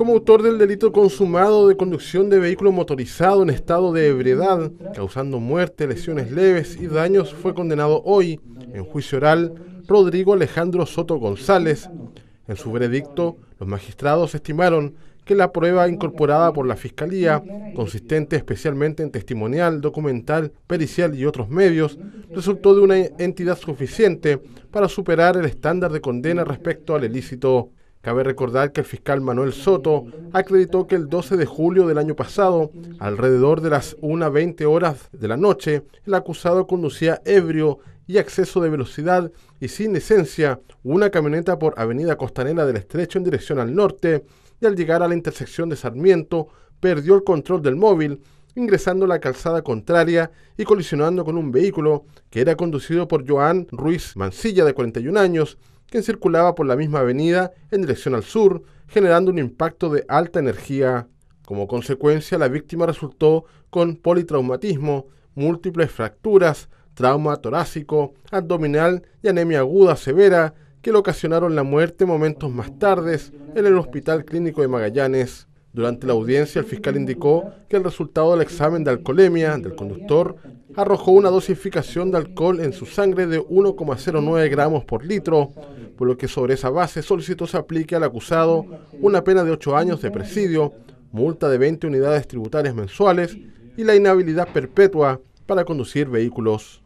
como autor del delito consumado de conducción de vehículo motorizado en estado de ebriedad, causando muerte, lesiones leves y daños, fue condenado hoy, en juicio oral, Rodrigo Alejandro Soto González. En su veredicto, los magistrados estimaron que la prueba incorporada por la Fiscalía, consistente especialmente en testimonial, documental, pericial y otros medios, resultó de una entidad suficiente para superar el estándar de condena respecto al ilícito Cabe recordar que el fiscal Manuel Soto acreditó que el 12 de julio del año pasado, alrededor de las 1.20 horas de la noche, el acusado conducía ebrio y exceso de velocidad y sin licencia una camioneta por Avenida Costanera del Estrecho en dirección al norte y al llegar a la intersección de Sarmiento perdió el control del móvil ingresando a la calzada contraria y colisionando con un vehículo que era conducido por Joan Ruiz Mancilla, de 41 años, que circulaba por la misma avenida en dirección al sur, generando un impacto de alta energía. Como consecuencia, la víctima resultó con politraumatismo, múltiples fracturas, trauma torácico, abdominal y anemia aguda severa que le ocasionaron la muerte momentos más tarde en el Hospital Clínico de Magallanes. Durante la audiencia, el fiscal indicó que el resultado del examen de alcoholemia del conductor arrojó una dosificación de alcohol en su sangre de 1,09 gramos por litro, por lo que sobre esa base solicitó se aplique al acusado una pena de 8 años de presidio, multa de 20 unidades tributarias mensuales y la inhabilidad perpetua para conducir vehículos.